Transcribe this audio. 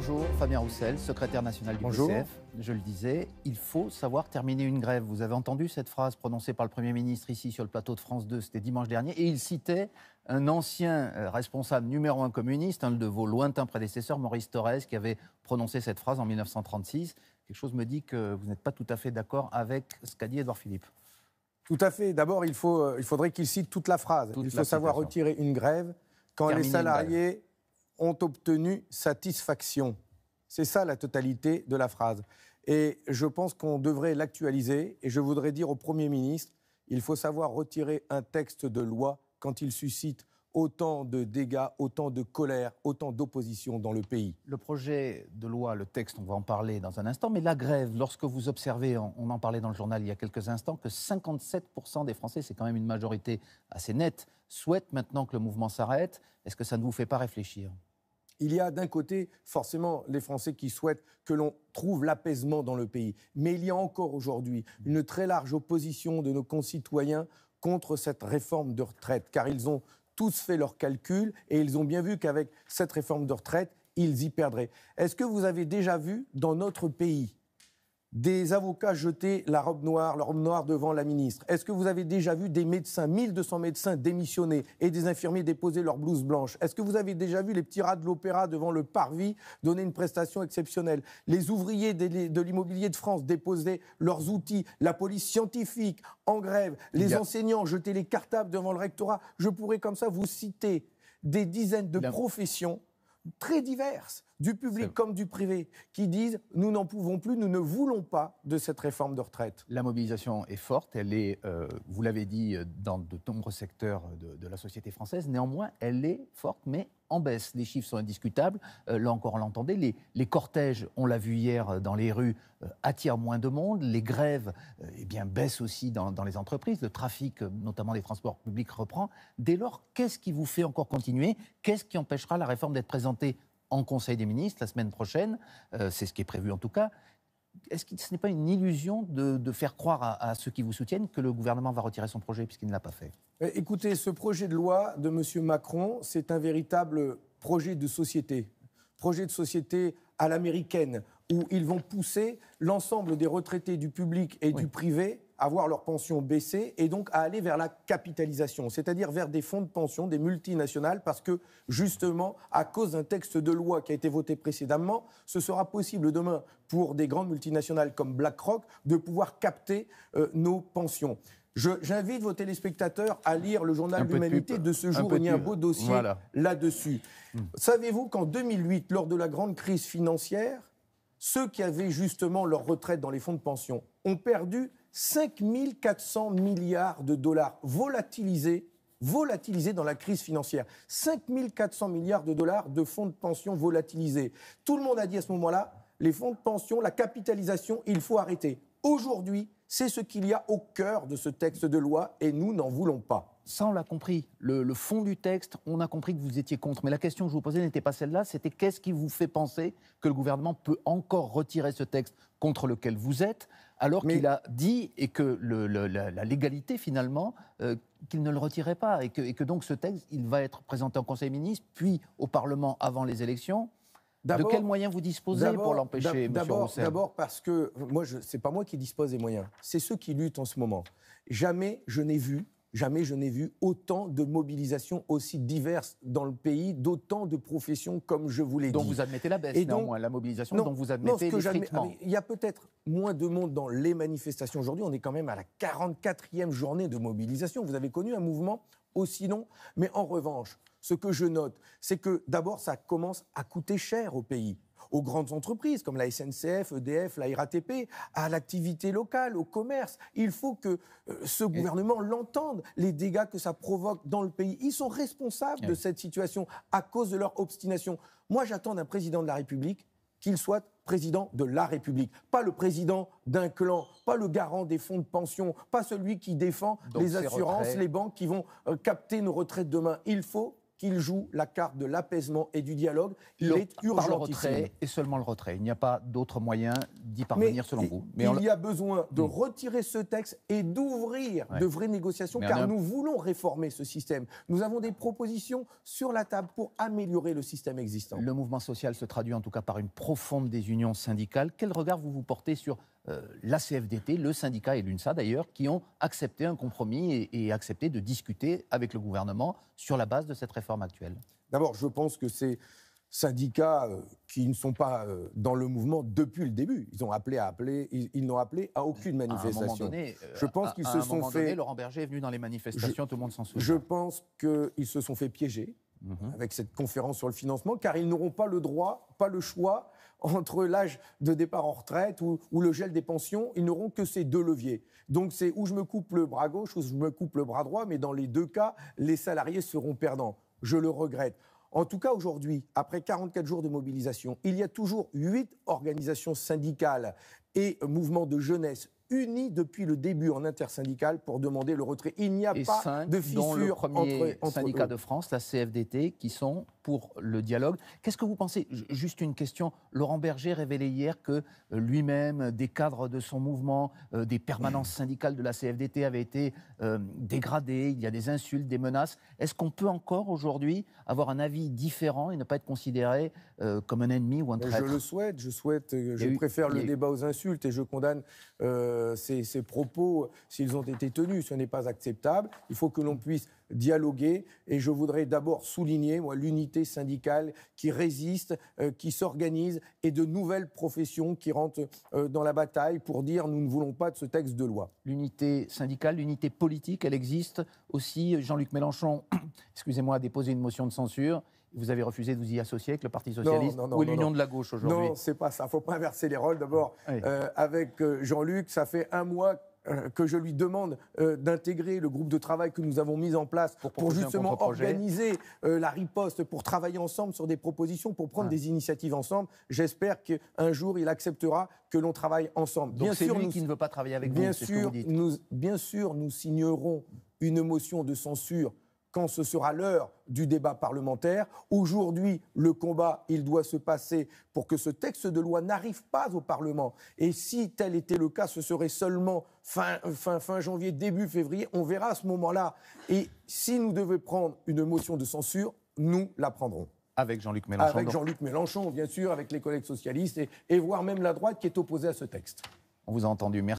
Bonjour, Fabien Roussel, secrétaire national du Bonjour. PCF. Je le disais, il faut savoir terminer une grève. Vous avez entendu cette phrase prononcée par le Premier ministre ici sur le plateau de France 2, c'était dimanche dernier, et il citait un ancien euh, responsable numéro un communiste, un de vos lointains prédécesseurs, Maurice Torres, qui avait prononcé cette phrase en 1936. Quelque chose me dit que vous n'êtes pas tout à fait d'accord avec ce qu'a dit Edouard Philippe. Tout à fait. D'abord, il, faut, euh, faudrait qu'il cite toute la phrase. il faut savoir retirer une grève quand les salariés ont obtenu satisfaction. C'est ça la totalité de la phrase. Et je pense qu'on devrait l'actualiser. Et je voudrais dire au Premier ministre, il faut savoir retirer un texte de loi quand il suscite autant de dégâts, autant de colère, autant d'opposition dans le pays. Le projet de loi, le texte, on va en parler dans un instant, mais la grève, lorsque vous observez, on en parlait dans le journal il y a quelques instants, que 57% des Français, c'est quand même une majorité assez nette, souhaitent maintenant que le mouvement s'arrête, est-ce que ça ne vous fait pas réfléchir il y a d'un côté forcément les Français qui souhaitent que l'on trouve l'apaisement dans le pays, mais il y a encore aujourd'hui une très large opposition de nos concitoyens contre cette réforme de retraite, car ils ont tous fait leurs calculs et ils ont bien vu qu'avec cette réforme de retraite, ils y perdraient. Est-ce que vous avez déjà vu dans notre pays des avocats jeter la robe noire, la robe noire devant la ministre Est-ce que vous avez déjà vu des médecins, 1200 médecins démissionner et des infirmiers déposer leur blouse blanche Est-ce que vous avez déjà vu les petits rats de l'opéra devant le parvis donner une prestation exceptionnelle Les ouvriers de l'immobilier de France déposer leurs outils, la police scientifique en grève, les enseignants jeter les cartables devant le rectorat Je pourrais comme ça vous citer des dizaines de professions très diverses du public comme du privé, qui disent nous n'en pouvons plus, nous ne voulons pas de cette réforme de retraite. La mobilisation est forte, elle est, euh, vous l'avez dit, euh, dans de nombreux secteurs de, la société française. Néanmoins, elle est forte, mais en baisse. Les chiffres sont indiscutables. Euh, là encore, on l'entendait. Les, cortèges, on l'a vu hier dans les rues, attirent moins de monde. Les grèves eh bien, baissent aussi dans, dans, les entreprises. Le trafic, notamment des transports publics, reprend. Dès lors, qu'est-ce qui vous fait encore continuer Qu'est-ce qui empêchera la réforme d'être présentée en Conseil des ministres la semaine prochaine, euh, c'est ce qui est prévu en tout cas. Est-ce que ce n'est pas une illusion de, faire croire à, ceux qui vous soutiennent que le gouvernement va retirer son projet puisqu'il ne l'a pas fait euh, Écoutez, ce projet de loi de M. Macron, c'est un véritable projet de société. Projet de société à l'américaine, où ils vont pousser l'ensemble des retraités du public et du privé à voir pensions pensions baisser et donc à aller vers la capitalisation, c'est-à-dire vers des fonds de pension, des multinationales, parce que justement, à cause d'un texte de loi qui a été voté précédemment, ce sera possible demain pour des grandes multinationales comme BlackRock de pouvoir capter euh, nos pensions. J'invite vos téléspectateurs à lire le journal L'Humanité de, ce jour. Il y a un beau dossier là-dessus. Hmm. Savez-vous qu'en 2008, lors de la grande crise financière, ceux qui avaient justement leur retraite dans les fonds de pension ont perdu 5 400 milliards de dollars volatilisés volatilisés dans la crise financière. 5 400 milliards de dollars de fonds de pension volatilisés. Tout le monde a dit à ce moment-là, les fonds de pension, la capitalisation, il faut arrêter. Aujourd'hui, c'est ce qu'il y a au cœur de ce texte de loi et nous n'en voulons pas ça, on l'a compris. Le, fond du texte, on a compris que vous étiez contre. Mais la question que je vous posais n'était pas celle-là. C'était qu'est-ce qui vous fait penser que le gouvernement peut encore retirer ce texte contre lequel vous êtes, alors qu'il a dit et que la, légalité, finalement, euh, qu'il ne le retirait pas. Et que, et que, donc ce texte, il va être présenté au Conseil des ministres, puis au Parlement avant les élections. De quels moyens vous disposez pour l'empêcher, D'abord parce que, moi, ce n'est pas moi qui dispose des moyens, c'est ceux qui luttent en ce moment. Jamais je n'ai vu Jamais je n'ai vu autant de mobilisations aussi diverses dans le pays, d'autant de professions comme je vous l'ai dit. Donc vous admettez la baisse, et la mobilisation dont vous admettez non, que ah, Il y a peut-être moins de monde dans les manifestations aujourd'hui. On est quand même à la 44e journée de mobilisation. Vous avez connu un mouvement aussi long. Mais en revanche, ce que je note, c'est que d'abord, ça commence à coûter cher au pays aux grandes entreprises comme la SNCF, EDF, la RATP, à l'activité locale, au commerce. Il faut que euh, ce gouvernement l'entende, les dégâts que ça provoque dans le pays. Ils sont responsables de cette situation à cause de leur obstination. Moi, j'attends d'un président de la République qu'il soit président de la République, pas le président d'un clan, pas le garant des fonds de pension, pas celui qui défend les assurances, les banques qui vont euh, capter nos retraites demain. Il faut qu'il joue la carte de l'apaisement et du dialogue. Il est urgent. le retrait et seulement le retrait. Il n'y a pas d'autre moyen d'y parvenir selon vous. Mais il y a besoin de hmm. retirer ce texte et d'ouvrir de vraies négociations, car nous voulons réformer ce système. Nous avons des propositions sur la table pour améliorer le système existant. Le mouvement social se traduit en tout cas par une profonde désunion syndicale. Quel regard vous vous portez sur euh, la CFDT, le syndicat et l'UNSA d'ailleurs, qui ont accepté un compromis et, accepté de discuter avec le gouvernement sur la base de cette réforme actuelle D'abord, je pense que ces syndicats euh, qui ne sont pas euh, dans le mouvement depuis le début. Ils ont appelé à appeler, ils, n'ont appelé à aucune manifestation. À je pense qu'ils se sont fait. Donné, Laurent Berger est venu dans les manifestations, tout le monde s'en souvient. Je pense qu'ils se sont fait piéger. Mhm. avec cette conférence sur le financement, car ils n'auront pas le droit, pas le choix entre l'âge de départ en retraite ou, le gel des pensions, ils n'auront que ces deux leviers. Donc c'est où je me coupe le bras gauche ou je me coupe le bras droit, mais dans les deux cas, les salariés seront perdants. Je le regrette. En tout cas, aujourd'hui, après 44 jours de mobilisation, il y a toujours huit organisations syndicales et mouvements de jeunesse unis depuis le début en intersyndical pour demander le retrait. Il n'y a pas de fissure entre, entre de France, la CFDT, qui sont pour le dialogue. Qu'est-ce que vous pensez Juste une question. Laurent Berger révélait hier que euh, lui-même, euh, des cadres de son mouvement, euh, des permanences syndicales de la CFDT avaient été dégradés. Il y a des insultes, des menaces. Est-ce qu'on peut encore aujourd'hui avoir un avis différent et ne pas être considéré comme un ennemi ou un traître Je le souhaite. Je souhaite. Je préfère le débat aux insultes et je condamne ces propos s'ils ont été tenus. Ce n'est pas acceptable. Il faut que l'on puisse dialoguer. Et je voudrais d'abord souligner l'unité syndicale qui résiste, euh, qui s'organise, et de nouvelles professions qui rentrent euh, dans la bataille pour dire nous ne voulons pas de ce texte de loi. L'unité syndicale, l'unité politique, elle existe aussi. Jean-Luc Mélenchon, excusez-moi, a déposé une motion de censure. Vous avez refusé de vous y associer avec le Parti socialiste ou l'Union de la gauche aujourd'hui. Non, c'est pas ça. Il faut pas inverser les rôles. D'abord, euh, avec Jean-Luc, ça fait un mois euh, que je lui demande euh, d'intégrer le groupe de travail que nous avons mis en place pour, justement organiser euh, la riposte, pour travailler ensemble sur des propositions, pour prendre ah. des initiatives ensemble. J'espère qu'un jour, il acceptera que l'on travaille ensemble. bien sûr, qui ne veut pas travailler avec sûr, Nous, bien sûr, nous signerons une motion de censure quand ce sera l'heure du débat parlementaire. Aujourd'hui, le combat, il doit se passer pour que ce texte de loi n'arrive pas au Parlement. Et si tel était le cas, ce serait seulement fin, fin, fin janvier, début février. On verra à ce moment-là. Et si nous devons prendre une motion de censure, nous la prendrons. Avec Jean-Luc Mélenchon. Avec Jean-Luc Mélenchon, bien sûr, avec les collègues socialistes et, et voire même la droite qui est opposée à ce texte. On vous a entendu. Merci.